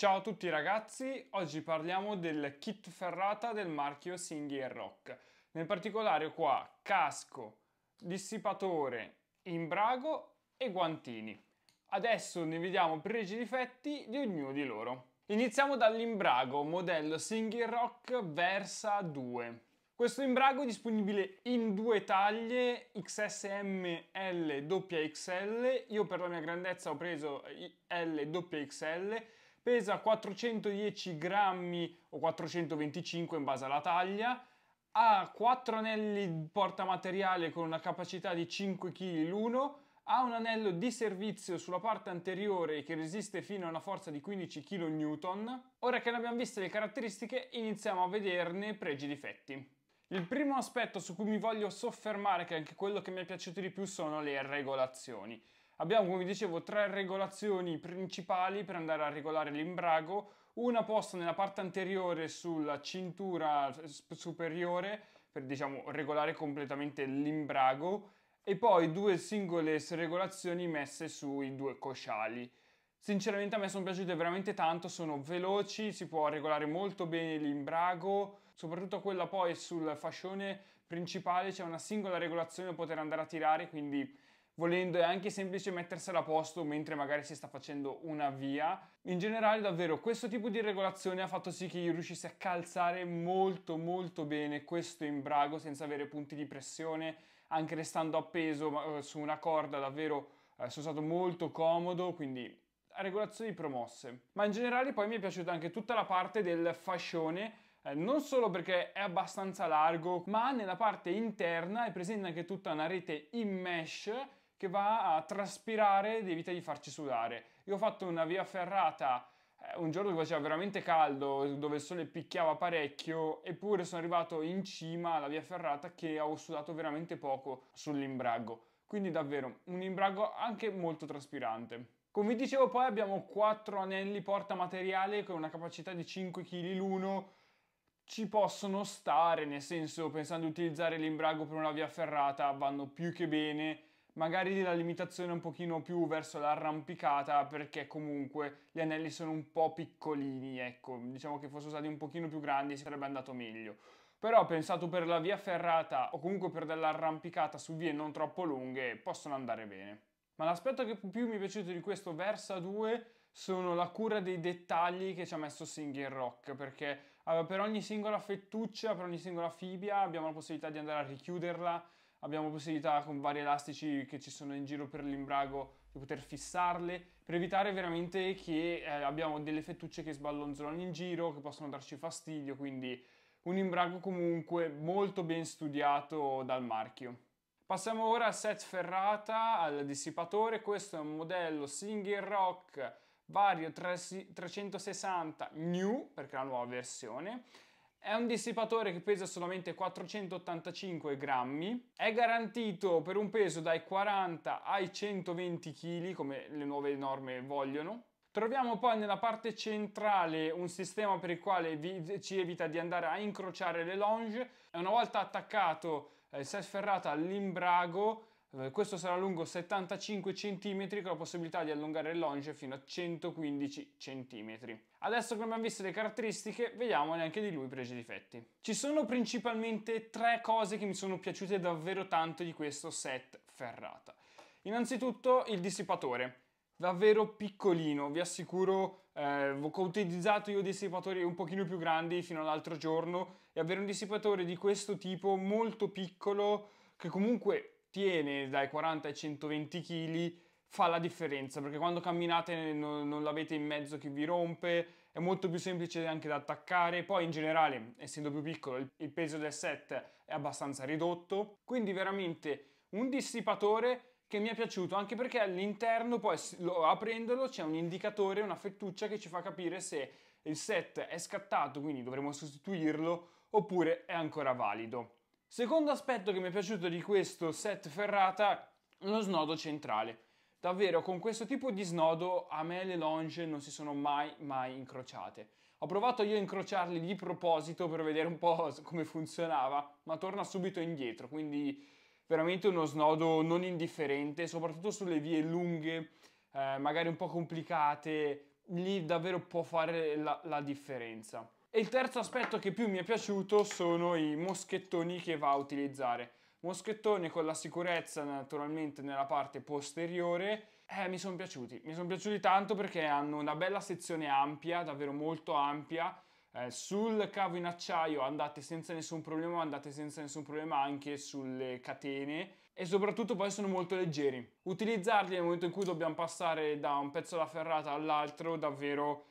Ciao a tutti ragazzi, oggi parliamo del kit ferrata del marchio Singhier Rock. Nel particolare qua casco, dissipatore, imbrago e guantini. Adesso ne vediamo pregi e difetti di ognuno di loro. Iniziamo dall'imbrago modello Singhier Rock Versa 2. Questo imbrago è disponibile in due taglie XSM L Io per la mia grandezza ho preso LXXL. XL pesa 410 grammi o 425 in base alla taglia, ha 4 anelli portamateriale con una capacità di 5 kg l'uno, ha un anello di servizio sulla parte anteriore che resiste fino a una forza di 15 kN. Ora che ne abbiamo viste le caratteristiche, iniziamo a vederne pregi e difetti. Il primo aspetto su cui mi voglio soffermare, che è anche quello che mi è piaciuto di più, sono le regolazioni. Abbiamo, come dicevo, tre regolazioni principali per andare a regolare l'imbrago, una posta nella parte anteriore sulla cintura superiore per diciamo, regolare completamente l'imbrago e poi due singole regolazioni messe sui due cosciali. Sinceramente a me sono piaciute veramente tanto, sono veloci, si può regolare molto bene l'imbrago, soprattutto quella poi sul fascione principale c'è una singola regolazione da poter andare a tirare, quindi volendo è anche semplice mettersela a posto mentre magari si sta facendo una via. In generale davvero questo tipo di regolazione ha fatto sì che io riuscissi a calzare molto molto bene questo imbrago senza avere punti di pressione, anche restando appeso eh, su una corda davvero eh, sono stato molto comodo, quindi a regolazioni promosse. Ma in generale poi mi è piaciuta anche tutta la parte del fascione eh, non solo perché è abbastanza largo, ma nella parte interna è presente anche tutta una rete in mesh che va a traspirare ed evita di farci sudare. Io ho fatto una via ferrata eh, un giorno dove faceva veramente caldo, dove il sole picchiava parecchio, eppure sono arrivato in cima alla via ferrata che ho sudato veramente poco sull'imbrago. Quindi davvero un imbrago anche molto traspirante. Come vi dicevo poi abbiamo quattro anelli portamateriale con una capacità di 5 kg l'uno, ci possono stare, nel senso pensando di utilizzare l'imbrago per una via ferrata vanno più che bene, magari della limitazione un pochino più verso l'arrampicata perché comunque gli anelli sono un po' piccolini, ecco, diciamo che fossero stati un pochino più grandi sarebbe andato meglio. Però pensato per la via ferrata o comunque per dell'arrampicata su vie non troppo lunghe possono andare bene. Ma l'aspetto che più mi è piaciuto di questo Versa 2 sono la cura dei dettagli che ci ha messo Singing Rock, perché eh, per ogni singola fettuccia, per ogni singola fibbia abbiamo la possibilità di andare a richiuderla, abbiamo possibilità con vari elastici che ci sono in giro per l'imbrago di poter fissarle per evitare veramente che eh, abbiamo delle fettucce che sballonzolano in giro, che possono darci fastidio, quindi un imbrago comunque molto ben studiato dal marchio. Passiamo ora al set ferrata, al dissipatore, questo è un modello single rock vario 360 new perché è la nuova versione è un dissipatore che pesa solamente 485 grammi, è garantito per un peso dai 40 ai 120 kg come le nuove norme vogliono. Troviamo poi nella parte centrale un sistema per il quale vi, ci evita di andare a incrociare le longe. Una volta attaccato, eh, si è sferrata all'imbrago, eh, questo sarà lungo 75 cm con la possibilità di allungare il longe fino a 115 cm. Adesso che abbiamo visto le caratteristiche, vediamone anche di lui pregi e difetti. Ci sono principalmente tre cose che mi sono piaciute davvero tanto di questo set ferrata. Innanzitutto il dissipatore, davvero piccolino, vi assicuro eh, ho utilizzato io dissipatori un pochino più grandi fino all'altro giorno e avere un dissipatore di questo tipo molto piccolo che comunque tiene dai 40 ai 120 kg fa la differenza perché quando camminate non, non l'avete in mezzo che vi rompe, è molto più semplice anche da attaccare, poi in generale essendo più piccolo il, il peso del set è abbastanza ridotto, quindi veramente un dissipatore che mi è piaciuto anche perché all'interno poi lo, aprendolo c'è un indicatore, una fettuccia che ci fa capire se il set è scattato, quindi dovremo sostituirlo oppure è ancora valido. Secondo aspetto che mi è piaciuto di questo set ferrata, lo snodo centrale. Davvero, con questo tipo di snodo a me le longe non si sono mai mai incrociate. Ho provato io a incrociarli di proposito per vedere un po' come funzionava, ma torna subito indietro, quindi veramente uno snodo non indifferente, soprattutto sulle vie lunghe, eh, magari un po' complicate, lì davvero può fare la, la differenza. E il terzo aspetto che più mi è piaciuto sono i moschettoni che va a utilizzare. Moschettoni con la sicurezza naturalmente nella parte posteriore, eh, mi sono piaciuti. Mi sono piaciuti tanto perché hanno una bella sezione ampia, davvero molto ampia, eh, sul cavo in acciaio andate senza nessun problema, andate senza nessun problema anche sulle catene e soprattutto poi sono molto leggeri. Utilizzarli nel momento in cui dobbiamo passare da un pezzo della ferrata all'altro davvero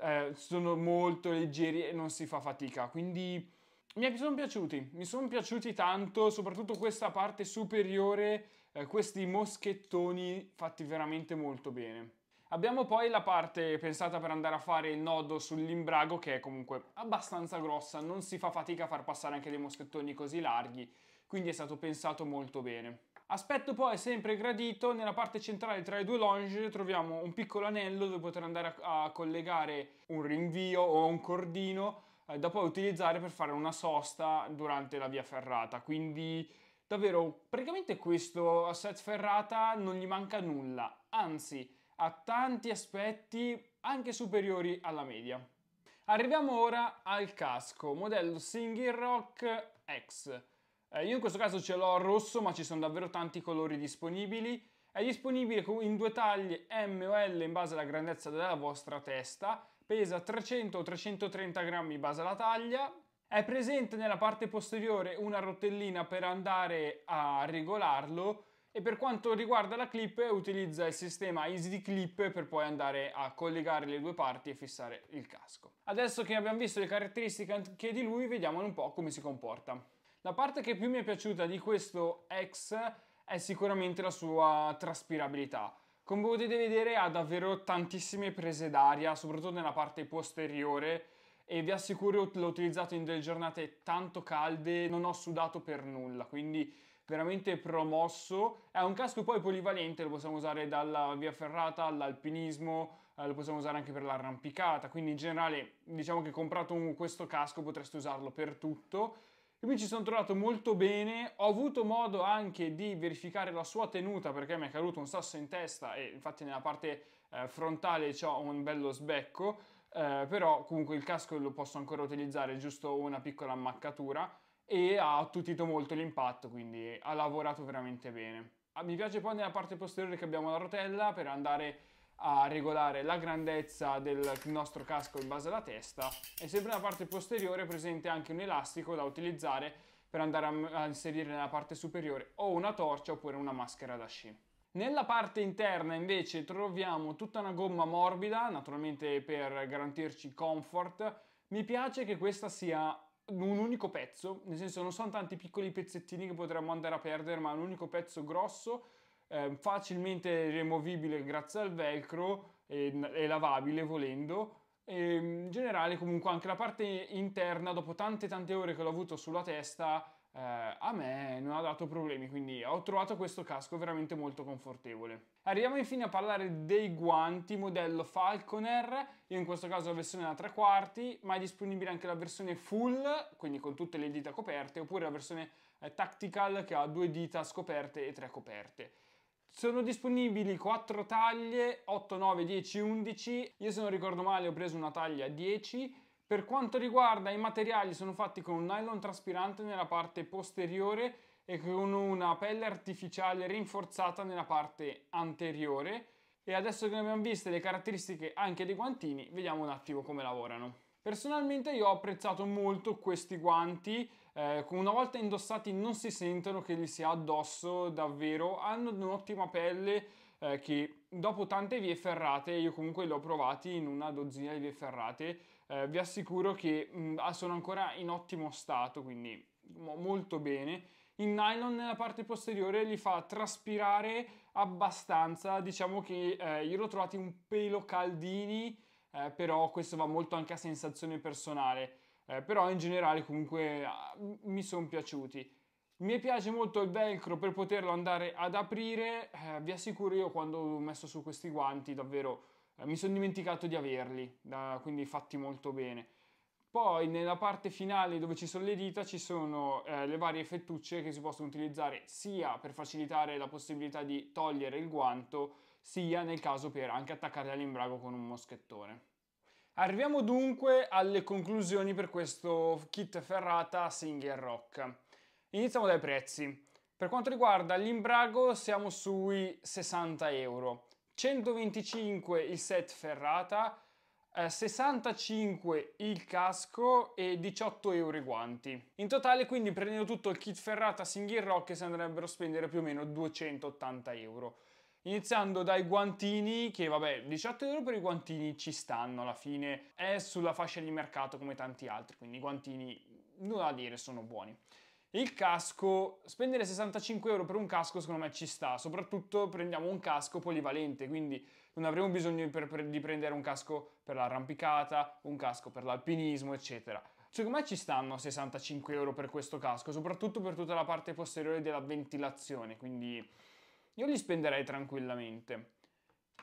eh, sono molto leggeri e non si fa fatica, quindi mi sono piaciuti, mi sono piaciuti tanto, soprattutto questa parte superiore, eh, questi moschettoni fatti veramente molto bene. Abbiamo poi la parte pensata per andare a fare il nodo sull'imbrago che è comunque abbastanza grossa, non si fa fatica a far passare anche dei moschettoni così larghi, quindi è stato pensato molto bene. Aspetto poi sempre gradito, nella parte centrale tra i due longe troviamo un piccolo anello dove poter andare a, a collegare un rinvio o un cordino eh, da poi utilizzare per fare una sosta durante la via ferrata, quindi davvero praticamente questo asset ferrata non gli manca nulla, anzi ha tanti aspetti anche superiori alla media. Arriviamo ora al casco, modello Singing Rock X. Eh, io in questo caso ce l'ho rosso, ma ci sono davvero tanti colori disponibili. È disponibile in due taglie M o L in base alla grandezza della vostra testa, pesa 300 o 330 grammi in base alla taglia, è presente nella parte posteriore una rotellina per andare a regolarlo e per quanto riguarda la clip utilizza il sistema Easy Clip per poi andare a collegare le due parti e fissare il casco. Adesso che abbiamo visto le caratteristiche anche di lui vediamo un po' come si comporta. La parte che più mi è piaciuta di questo X è sicuramente la sua traspirabilità. Come potete vedere ha davvero tantissime prese d'aria, soprattutto nella parte posteriore e vi assicuro l'ho utilizzato in delle giornate tanto calde, non ho sudato per nulla, quindi veramente promosso. È un casco poi polivalente, lo possiamo usare dalla via ferrata all'alpinismo, eh, lo possiamo usare anche per l'arrampicata, quindi in generale diciamo che comprato un, questo casco potreste usarlo per tutto. Io mi ci sono trovato molto bene, ho avuto modo anche di verificare la sua tenuta perché mi è caduto un sasso in testa e infatti nella parte eh, frontale ho un bello sbecco, eh, però comunque il casco lo posso ancora utilizzare, giusto una piccola ammaccatura e ha attutito molto l'impatto, quindi ha lavorato veramente bene. Ah, mi piace poi nella parte posteriore che abbiamo la rotella per andare a regolare la grandezza del nostro casco in base alla testa e sempre nella parte posteriore è presente anche un elastico da utilizzare per andare a, inserire nella parte superiore o una torcia oppure una maschera da sci. Nella parte interna invece troviamo tutta una gomma morbida, naturalmente per garantirci comfort. Mi piace che questa sia un unico pezzo, nel senso non sono tanti piccoli pezzettini che potremmo andare a perdere, ma un unico pezzo grosso eh, facilmente rimovibile grazie al velcro e, e lavabile volendo. E in generale comunque anche la parte interna dopo tante tante ore che l'ho avuto sulla testa eh, a me non ha dato problemi, quindi ho trovato questo casco veramente molto confortevole. Arriviamo infine a parlare dei guanti modello Falconer, io in questo caso la versione da tre quarti, ma è disponibile anche la versione full, quindi con tutte le dita coperte, oppure la versione eh, tactical che ha due dita scoperte e tre coperte. Sono disponibili 4 taglie, 8, 9, 10, 11. Io se non ricordo male ho preso una taglia 10. Per quanto riguarda i materiali sono fatti con un nylon traspirante nella parte posteriore e con una pelle artificiale rinforzata nella parte anteriore. E adesso che abbiamo visto le caratteristiche anche dei guantini, vediamo un attimo come lavorano. Personalmente io ho apprezzato molto questi guanti, eh, una volta indossati non si sentono che li si ha addosso davvero, hanno un'ottima pelle eh, che dopo tante vie ferrate, io comunque li ho provati in una dozzina di vie ferrate, eh, vi assicuro che mh, mm, ah, sono ancora in ottimo stato, quindi molto bene. in nylon nella parte posteriore li fa traspirare abbastanza, diciamo che eh, io l'ho trovati un pelo caldini, eh, però questo va molto anche a sensazione personale eh, però in generale comunque ah, mi sono piaciuti. Mi piace molto il velcro per poterlo andare ad aprire, eh, vi assicuro io quando ho messo su questi guanti davvero eh, mi sono dimenticato di averli, eh, quindi fatti molto bene. Poi nella parte finale dove ci sono le dita ci sono eh, le varie fettucce che si possono utilizzare sia per facilitare la possibilità di togliere il guanto, sia nel caso per anche attaccare all'imbrago con un moschettone. Arriviamo dunque alle conclusioni per questo kit ferrata single rock. Iniziamo dai prezzi. Per quanto riguarda l'imbrago siamo sui 60 euro, 125 il set ferrata, 65 eh, il casco e 18 euro i guanti. In totale quindi prendendo tutto il kit ferrata single rock si andrebbero a spendere più o meno 280 euro. Iniziando dai guantini, che vabbè, 18 euro per i guantini ci stanno alla fine, è sulla fascia di mercato come tanti altri, quindi i guantini nulla da dire, sono buoni. Il casco, spendere 65 euro per un casco secondo me ci sta, soprattutto prendiamo un casco polivalente, quindi non avremo bisogno per, per, di prendere un casco per l'arrampicata, un casco per l'alpinismo, eccetera. Secondo me ci stanno 65 euro per questo casco, soprattutto per tutta la parte posteriore della ventilazione, quindi io li spenderei tranquillamente.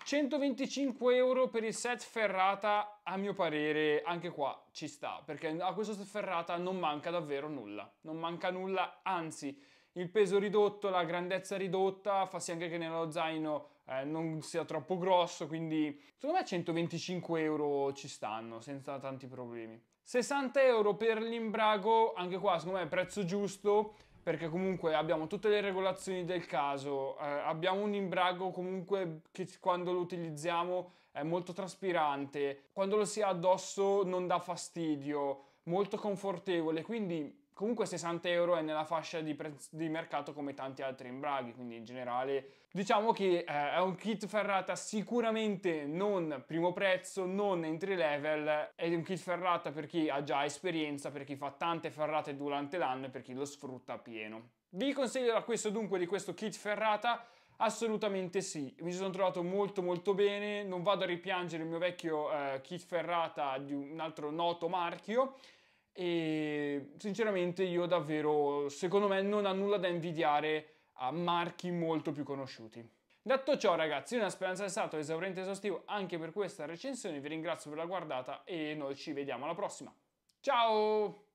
125 euro per il set ferrata, a mio parere, anche qua ci sta, perché a questo set ferrata non manca davvero nulla. Non manca nulla, anzi, il peso ridotto, la grandezza ridotta, fa sì anche che nello zaino eh, non sia troppo grosso, quindi secondo me 125 euro ci stanno, senza tanti problemi. 60 euro per l'imbrago, anche qua secondo me è prezzo giusto, perché comunque abbiamo tutte le regolazioni del caso, eh, abbiamo un imbrago comunque che quando lo utilizziamo è molto traspirante, quando lo si ha addosso non dà fastidio, molto confortevole, quindi Comunque 60 euro è nella fascia di, pre- di mercato come tanti altri imbraghi, quindi in generale diciamo che eh, è un kit ferrata sicuramente non primo prezzo, non entry level, è un kit ferrata per chi ha già esperienza, per chi fa tante ferrate durante l'anno e per chi lo sfrutta pieno. Vi consiglio l'acquisto dunque di questo kit ferrata? Assolutamente sì, mi sono trovato molto molto bene, non vado a ripiangere il mio vecchio eh, kit ferrata di un altro noto marchio, e sinceramente io davvero, secondo me, non ha nulla da invidiare a marchi molto più conosciuti. Detto ciò ragazzi, una speranza è stato esauriente e esaustivo anche per questa recensione, vi ringrazio per la guardata e noi ci vediamo alla prossima. Ciao!